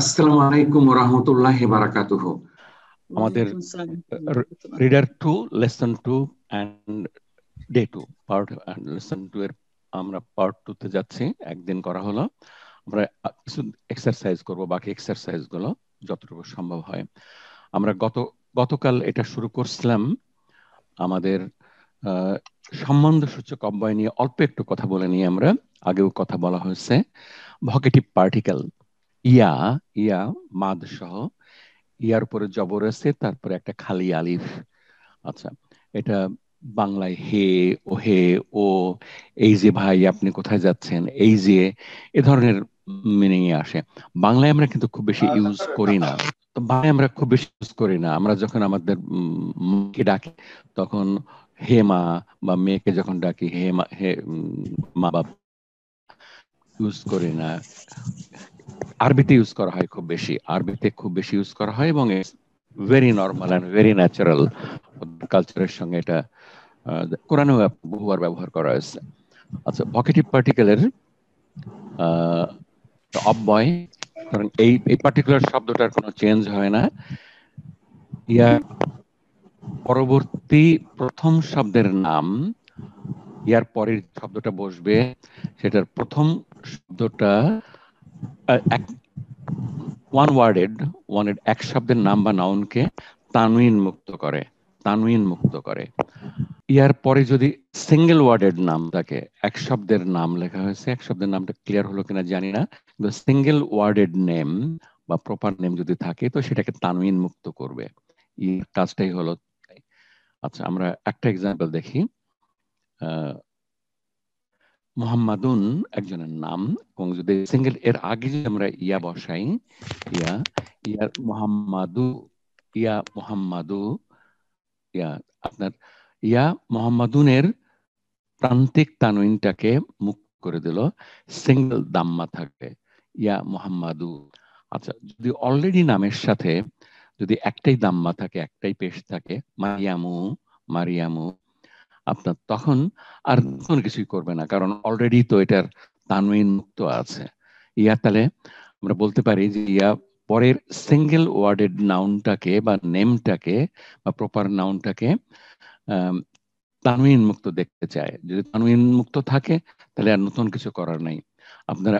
আসসালামু আলাইকুম আমাদের reader lesson day part lesson এর আমরা পার্ট তে যাচ্ছি একদিন করা হলো আমরা কিছু এক্সারসাইজ করব বাকি এক্সারসাইজ গুলো যতটুকু সম্ভব হয় আমরা গত গতকাল এটা শুরু করছিলাম আমাদের সম্বন্ধ সূচক অব্যয় নিয়ে অল্প একটু কথা বলে নিয়ে আমরা আগেও কথা বলা হয়েছে ভকেটিভ পার্টিকেল ইয়া ইয়া মাদ সহ ইয়ার উপরে জবর আছে তারপরে একটা খালি আলিফ আচ্ছা এটা বাংলায় হে ও হে ও এই যে ভাই আপনি কোথায় যাচ্ছেন এই যে এ ধরনের মিনিং এ আসে বাংলায় আমরা কিন্তু খুব বেশি ইউজ করি না তো বাংলায় আমরা খুব বেশি ইউজ করি না আমরা যখন আমাদের মেয়েকে ডাকি তখন হে মা বা মেয়েকে যখন ডাকি হে মা হে মা বাবা ইউজ করি না আরবিতে ইউজ করা হয় খুব বেশি আরবিতে খুব বেশি ইউজ করা হয় এবং very normal and very natural কালচারের সঙ্গে এটা কোরআনেও বহুবার ব্যবহার করা হয়েছে আচ্ছা ভকেটিভ পার্টিকেলের অব্যয় কারণ এই এই পার্টিকুলার শব্দটার কোনো চেঞ্জ হয় না ইয়া পরবর্তী প্রথম শব্দের নাম ইয়ার পরের শব্দটা বসবে সেটার প্রথম শব্দটা এক ওয়ান ওয়ার্ডেড ওয়ানের এক শব্দের নাম বা নাউনকে তানুইন মুক্ত করে তানুইন মুক্ত করে ইয়ার পরে যদি সিঙ্গেল ওয়ার্ডেড নাম থাকে এক শব্দের নাম লেখা হয়েছে এক শব্দের নামটা ক্লিয়ার হলো কিনা জানি না কিন্তু সিঙ্গেল ওয়ার্ডেড নেম বা প্রপার নেম যদি থাকে তো সেটাকে তানুইন মুক্ত করবে এই কাজটাই হলো আচ্ছা আমরা একটা এক্সাম্পল দেখি আহ মোহাম্মাদুন একজনের নাম এবং যদি সিঙ্গেল এর আগে যদি আমরা ইয়া বসাই ইয়া ইয়ার মোহাম্মাদু ইয়া মোহাম্মাদু ইয়া আপনার ইয়া মোহাম্মাদুনের প্রান্তিক তানুইনটাকে মুক্ত করে দিল সিঙ্গেল দাম্মা থাকবে ইয়া মোহাম্মাদু আচ্ছা যদি অলরেডি নামের সাথে যদি একটাই দাম্মা থাকে একটাই পেশ থাকে মারিয়ামু মারিয়ামু আপনার তখন আর নতুন কিছুই করবে না কারণ অলরেডি তো এটার তানুইন মুক্ত আছে ইয়া তাহলে আমরা বলতে পারি যে ইয়া পরের সিঙ্গেল ওয়ার্ডেড নাউনটাকে বা নেমটাকে বা প্রপার নাউনটাকে তানুইন মুক্ত দেখতে চায় যদি তানুইন মুক্ত থাকে তাহলে আর নতুন কিছু করার নাই আপনারা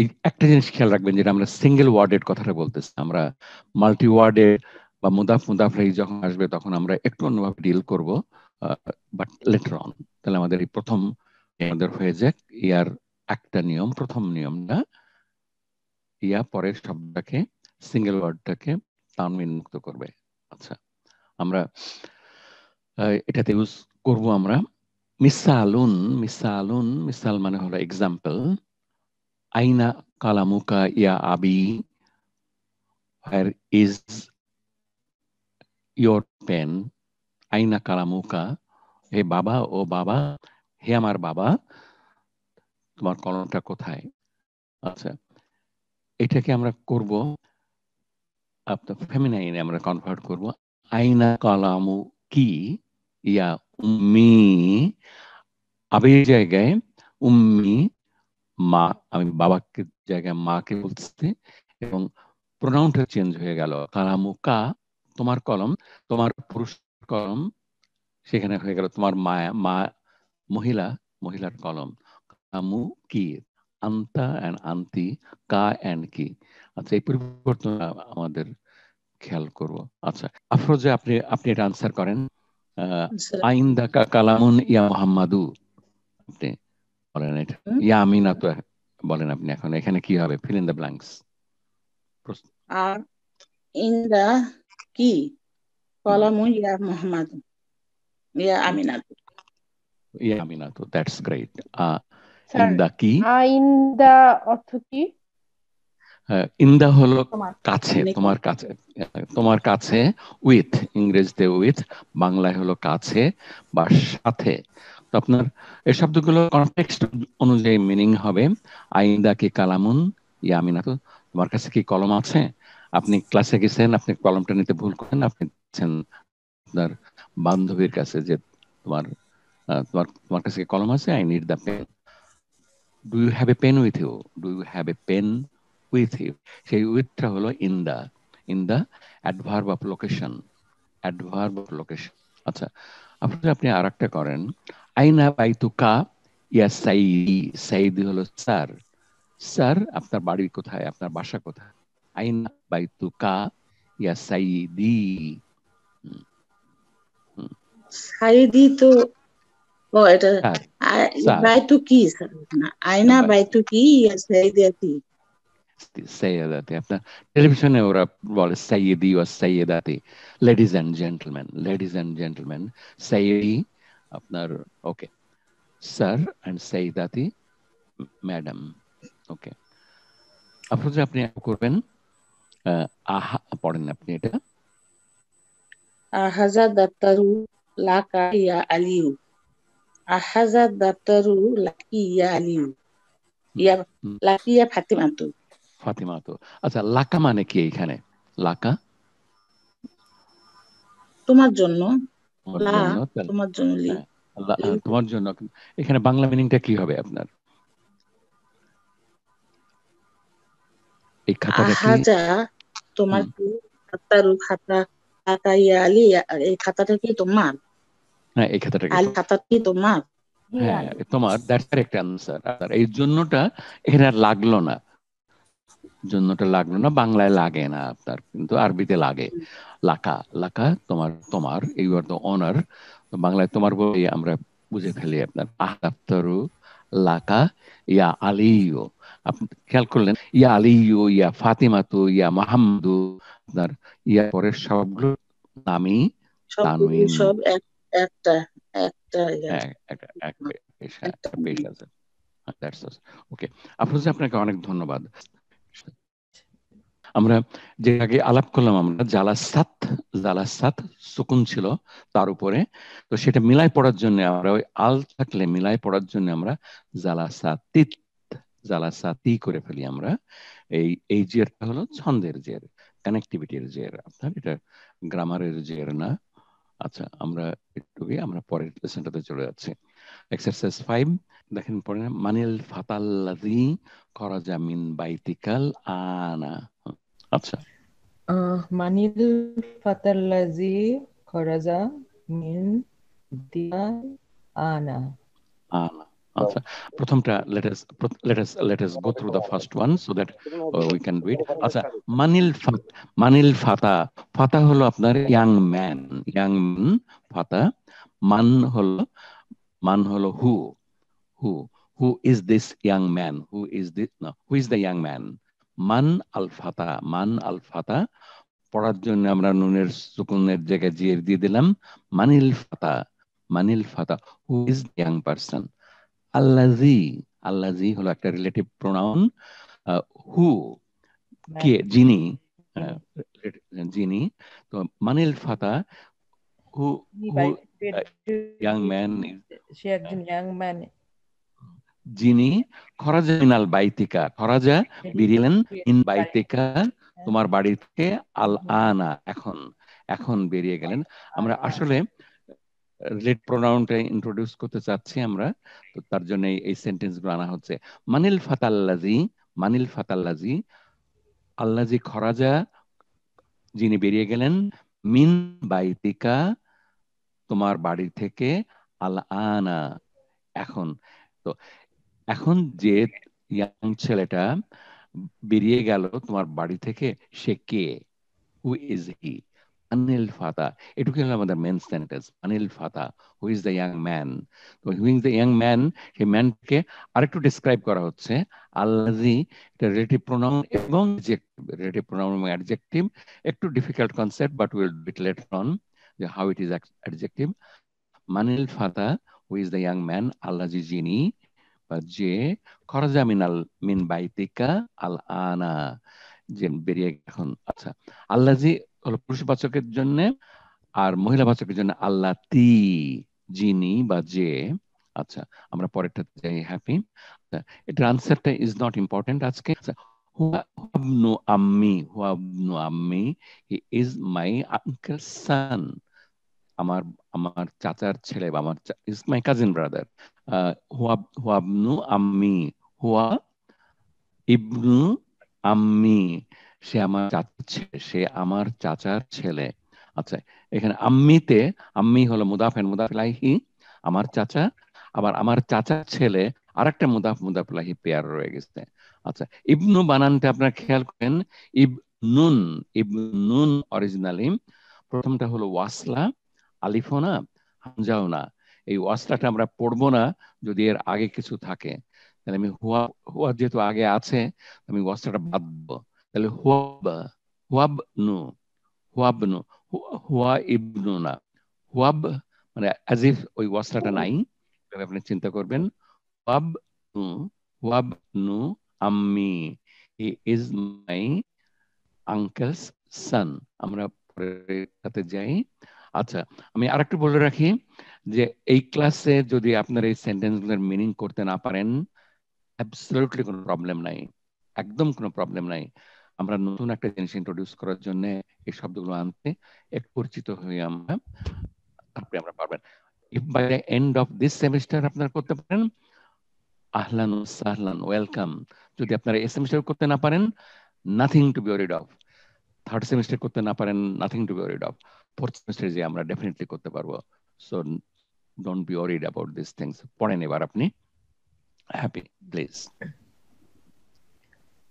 এই একটা জিনিস খেয়াল রাখবেন যেটা আমরা সিঙ্গেল ওয়ার্ডেড কথাটা বলতেছি আমরা মাল্টি ওয়ার্ডেড বা মুদা ফুদা ফ্রাই যখন আসবে তখন আমরা একটু অন্যভাবে ডিল করব বাট লেটার অন তাহলে আমাদের এই প্রথম আমাদের হয়ে যাক ইয়ার একটা নিয়ম প্রথম নিয়মটা ইয়া পরের শব্দটাকে সিঙ্গেল ওয়ার্ডটাকে তানমিন মুক্ত করবে আচ্ছা আমরা এটাতে ইউজ করব আমরা মিসালুন মিসালুন মিসাল মানে হলো এক্সাম্পল আইনা কালামুকা ইয়া আবি হোয়ার ইজ ইয়োর পেন আইনা কালামুকা হে বাবা ও বাবা হে আমার বাবা তোমার কলমটা কোথায় আচ্ছা এটাকে আমরা করব আপনার ফেমিনাইনে আমরা কনভার্ট করব আইনা কালামু কি ইয়া উম্মি আবে জায়গায় উম্মি মা আমি বাবাকে জায়গায় মাকে বলতে এবং প্রোনাউনটা চেঞ্জ হয়ে গেল কালামু কা তোমার কলম তোমার পুরুষ কলম সেখানে হয়ে গেল তোমার মায়া মা মহিলা মহিলার কলম কামু কি আন্তা অ্যান্ড আন্তি কা অ্যান্ড কি আচ্ছা এই পরিবর্তন আমাদের খেয়াল করব আচ্ছা আফরোজা আপনি আপনি এটা আনসার করেন আইন্দা কা কালামুন ইয়া আপনি বলেন এটা ইয়া আমিনা তো বলেন আপনি এখন এখানে কি হবে ফিল ইন দ্য ব্ল্যাঙ্কস আর ইন কি কলমু ইয়া মোহাম্মদ ইয়া আমিনাত ইয়া আমিনাত দ্যাটস গ্রেট ইন্দা কি ইন্দা অর্থ কি ইন্দা হলো কাছে তোমার কাছে তোমার কাছে উইথ ইংরেজিতে উইথ বাংলায় হলো কাছে বা সাথে আপনার এই শব্দগুলো কনটেক্সট অনুযায়ী মিনিং হবে আইন্দা কি কালামুন ইয়ামিনা তো তোমার কাছে কি কলম আছে আপনি ক্লাসে গেছেন আপনি কলমটা নিতে ভুল করেন আপনি আপনার বান্ধবীর কাছে যে তোমার তোমার তোমার কাছে কলম আছে I need the pen do you have a pen with you do you have a pen with you সেই উইথটা হলো in the in the adverb of location adverb of location আচ্ছা আপনার আপনি আর একটা করেন তু কা ইয়া সাইদি সাইদি হলো স্যার স্যার আপনার বাড়ি কোথায় আপনার বাসা কোথায় Aina baituka या Saidi. Saidi तो वो इधर बाइतुकी सर आईना बाइतुकी या सैयदाती सैयदाती अपना टेलीविजन में और आप बोले सैयदी और सैयदाती ladies and gentleman ladies and gentleman सैयदी अपना ओके सर एंड सैयदाती मैडम ओके आप सोच अपने आप को আহা পড়েন আপনি এটা আহাজা দাপ্তারু লাকা ইয়া আলিউ আহাজা দাপ্তারু লাকি ইয়া আলিউ ইয়া লাকি ইয়া ফাতিমাতু ফাতিমাতু আচ্ছা লাকা মানে কি এখানে লাকা তোমার জন্য তোমার জন্য হ্যাঁ, হ্যাঁ, তোমার জন্য এখানে বাংলা মিনিংটা কি হবে আপনার এই খাতাটা তোমার খাতার খাতা খাতা ইয়া আলি এই খাতাটা কি তোমার হ্যাঁ এই খাতাটা খাতা কি তোমার হ্যাঁ তোমার দ্যাটস কারেক্ট আর এই জন্যটা আর লাগলো না জন্যটা লাগলো না বাংলায় লাগে না আপনার কিন্তু আরবিতে লাগে লাকা লাকা তোমার তোমার এই দ্য অনার বাংলায় তোমার বই আমরা বুঝে ফেলি আপনার আহ লাকা ইয়া আলিও আপনি খেয়াল করলেন ইয়া আলিও ইয়া ফাতিমাতু ইয়া মাহমুদু আপনার ইয়া পরের সবগুলো নামই সব একটা হ্যাঁ। আপনাকে অনেক ধন্যবাদ আমরা যে আগে আলাপ করলাম আমরা জালাসাত জালাসাত সুকুন ছিল তার উপরে তো সেটা মিলাই পড়ার জন্য আমরা ওই আল থাকলে মিলাই পড়ার জন্য আমরা জালাসাতিত জালাসাতি করে ফেলি আমরা এই এই জেরটা হলো ছন্দের জের কানেক্টিভিটির জের অর্থাৎ এটা গ্রামারের জের না আচ্ছা আমরা একটু গিয়ে আমরা পরের লেসনটাতে চলে যাচ্ছি এক্সারসাইজ ফাইভ দেখেন পরে মানিল ফাতাল্লাদি করাজা মিন বাইতিকাল আনা আচ্ছা মানিল ফাতাল্লাজি খরাজা মিন দিয়া আনা আনা answer. আচ্ছা, Pratham, let us let us let us go through the first one so that uh, we can আচ্ছা মানিল ফাত মানিল ফাতা ফাতা হলো আপনার ইয়াং ম্যান ইয়াং ফাতা মান হলো মান হলো who who who is this young man who is this না হু দ্য ইয়াং ম্যান মান আল মান আল পড়ার জন্য আমরা নুনের সুকুনের জায়গায় জিয়ে দিয়ে দিলাম মানিল ফাতা মানিল ফাতা হু ইজ ইয়াং পার্সন আল্লাজি আল্লাজি হলো একটা রিলেটিভ প্রোনাউন হু কে যিনি যিনি তো মানিল ফাতা হু ইয়াং ম্যান সে একজন ইয়াং ম্যান যিনি খরাজা মিনাল বাইতিকা খরাজা ইন বাইতিকা হ্যাঁ। তোমার বাড়ি থেকে আল আনা এখন এখন বেরিয়ে গেলেন আমরা আসলে লেট প্রোনাউনটা ইন্ট্রোডিউস করতে চাচ্ছি আমরা তো তার জন্য এই সেন্টেন্স গুলো আনা হচ্ছে মানিল ফাতাল্লাজি মানিল ফাতাল্লাজি আল্লাজি খরাজা যিনি বেরিয়ে গেলেন মিন বাইতিকা তোমার বাড়ি থেকে আল আনা এখন তো এখন যে ইয়াং ছেলেটা বেরিয়ে গেল তোমার বাড়ি থেকে সে কে who is he Anil Fata. Education the main sentence. Anil Fata, who is the young man. So who is the young man? সেই ম্যানকে আরেকটু ডিসক্রাইব করা হচ্ছে আল্লাজি এটা রিলেটিভ প্রোনাউন এবং রিলেটিভ প্রোনাউন এবং অ্যাডজেক্টিভ একটু difficult concept but will deal later on যে হাউ ইট ইজ অ্যাডজেক্টিভ মানিল ফাতা who is the young man আল্লাজি যিনি বা যে খরজা মিনাল মিন বাইতিকা আল আনা যে বেরিয়ে এখন আচ্ছা আল্লাজি হলো পুরুষ বাচকের জন্য আর মহিলা বাচকের জন্য আল্লাহ তি যিনি বা যে আচ্ছা আমরা পরেরটা যাই হ্যাপি আচ্ছা, এটার আনসারটা ইজ নট ইম্পর্টেন্ট আজকে আচ্ছা, হুয়াবনু আম্মি হুয়াবনু আম্মি হি ইজ মাই আঙ্কেল সান আমার আমার চাচার ছেলে বা আমার ইজ মাই কাজিন ব্রাদার হুয়াব হুয়াবনু আম্মি হুয়া ইবনু আম্মি সে আমার সে আমার চাচার ছেলে আচ্ছা এখানে আম্মিতে আম্মি হলো মুদাফেন মুদাফিলাহি আমার চাচা আবার আমার চাচার ছেলে আর একটা মুদাফ মুদাফিলাহি পেয়ার রয়ে গেছে আচ্ছা ইবনু বানানতে আপনার খেয়াল করেন ইব নুন অরিজিনালি প্রথমটা হলো ওয়াসলা আলিফোনা না এই ওয়াসলাটা আমরা পড়বো না যদি এর আগে কিছু থাকে তাহলে আমি হুয়া হুয়া যেহেতু আগে আছে আমি ওয়াসলাটা বাঁধবো তাহলে হুয়াবা হুয়াবনু হুয়াবনু হুয়া ইবনু না হুয়াব মানে আজিফ ওই ওয়াসলাটা নাই আপনি চিন্তা করবেন হুয়াব নু হুয়াব নু আম্মি হি ইজ মাই আঙ্কেলস সান আমরা সাথে যাই আচ্ছা আমি আর একটু বলে রাখি যে এই ক্লাসে যদি আপনার এই সেন্টেন্সগুলোর মিনিং করতে না পারেন অ্যাবসলিউটলি কোনো প্রবলেম নাই একদম কোনো প্রবলেম নাই আমরা নতুন একটা জিনিস ইন্ট্রোডিউস করার জন্য এই শব্দগুলো আনতে একটু পরিচিত হয়ে আমরা তারপরে আমরা পারবেন by end of this semester আপনারা করতে পারেন আহলান সাহলান ওয়েলকাম যদি আপনারা এই সেমিস্টার করতে না পারেন nothing to be worried of third semester করতে না পারেন nothing to be worried of fourth semester যে আমরা ডেফিনেটলি করতে পারবো so don't be worried about this things পড়েন এবার আপনি হ্যাপি প্লিজ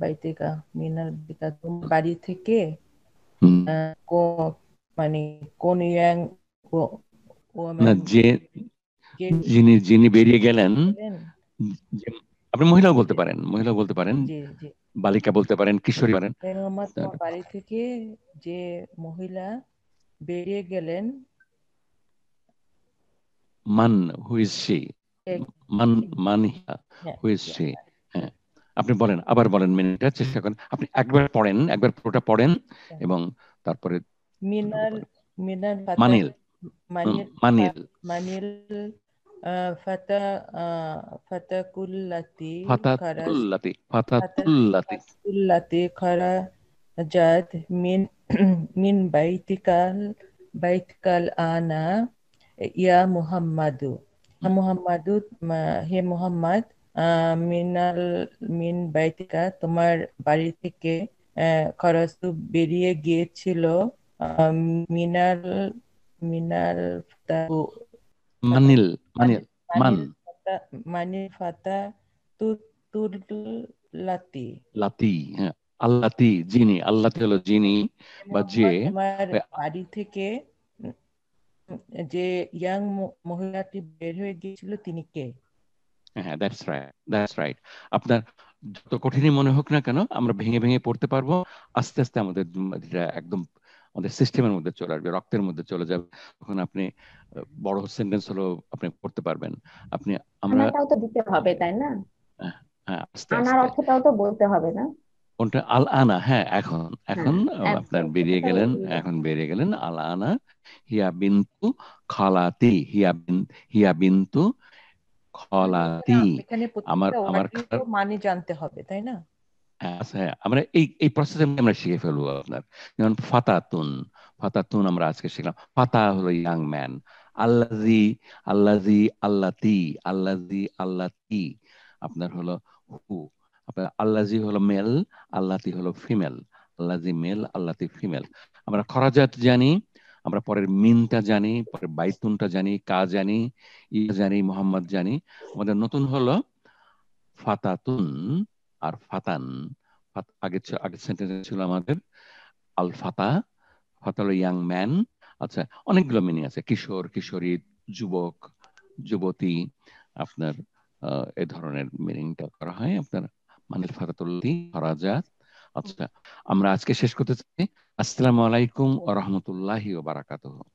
বাইতেকা মিনার বিকা তোমার বাড়ি থেকে কো মানে কোন ইয়াং ও না যে যিনি যিনি বেরিয়ে গেলেন আপনি মহিলাও বলতে পারেন মহিলাও বলতে পারেন বালিকা বলতে পারেন কিশোরী পারেন বাড়ি থেকে যে মহিলা বেরিয়ে গেলেন মান হু ইজ মান মান হু ইজ আপনি বলেন আবার বলেন মিনার হ্যাঁ, চেষ্টা করেন আপনি একবার পড়েন একবার পুরোটা পড়েন আচ্ছা। এবং তারপরে মিনাল মিনাল মানিল মানিল মানিল মিন মিন বাইতিকাল বাইতিকাল আনা ইয়া মুহাম্মাদু মুহাম্মাদু হে মুহাম্মদ মিনাল মিন বাইতিকা তোমার বাড়ি থেকে খরাসু বেরিয়ে গিয়েছিল মিনাল মিনাল মানিল মানিল মান মানিল ফাতা তু তুল লাতি লাতি হ্যাঁ, আল্লাতি যিনি আল্লাহ হলো যিনি বা যে হ্যাঁ। বাড়ি থেকে যে ইয়াং মহিলাটি বের হয়ে গিয়েছিল তিনি কে হ্যাঁ দ্যাটস রাইট দ্যাটস রাইট আপনার যত কঠিনই মনে হোক না কেন আমরা ভেঙে ভেঙে পড়তে পারবো আস্তে আস্তে আমাদের একদম আমাদের সিস্টেমের মধ্যে চলে আসবে রক্তের মধ্যে চলে যাবে তখন আপনি বড় সেন্টেন্স হলো আপনি পড়তে পারবেন আপনি আমরা তো দিতে হবে তাই না হ্যাঁ, হ্যাঁ আনার অর্থটাও তো বলতে হবে না কোনটা আল আনা হ্যাঁ এখন হ্যাঁ, এখন আপনার বেরিয়ে গেলেন এখন বেরিয়ে গেলেন আল আনা হিয়া বিন্তু খালাতি হিয়া বিন হিয়া বিন্তু খলাতি হ্যাঁ, আমার আমার মানে জানতে হবে তাই না হ্যাঁ, আচ্ছা, হ্যাঁ, আমরা এই এই প্রসেসে আমরা শিখে ফেলবো আপনার যেমন ফাতাতুন ফাতাতুন আমরা আজকে শিখলাম ফাতা হলো ইয়াং ম্যান আল্লাজি আল্লাজি আল্লাতি আল্লাজি আল্লাতি আপনার হলো হু আপনার আল্লাজি হলো মেল আল্লাতি হলো ফিমেল আল্লাজি মেল আল্লাতি ফিমেল আমরা খরাজাত জানি আমরা পরের মিনটা জানি পরের বাইতুনটা জানি কা জানি ইয়া জানি মোহাম্মদ জানি আমাদের নতুন হলো ফাতাতুন আর ফাতান আগে আগের সেন্টেন্স ছিল আমাদের আল ফাতা ফাতা হলো ইয়াং ম্যান আচ্ছা অনেকগুলো মিনিং আছে কিশোর কিশোরী যুবক যুবতী আপনার এ ধরনের মিনিংটা করা হয় আপনার মানে ফাতাতুল্লি ফরাজাত আচ্ছা আমরা আজকে শেষ করতে চাই আসসালামু আলাইকুম ও রহমতুল্লাহি ও বারাকাতুহ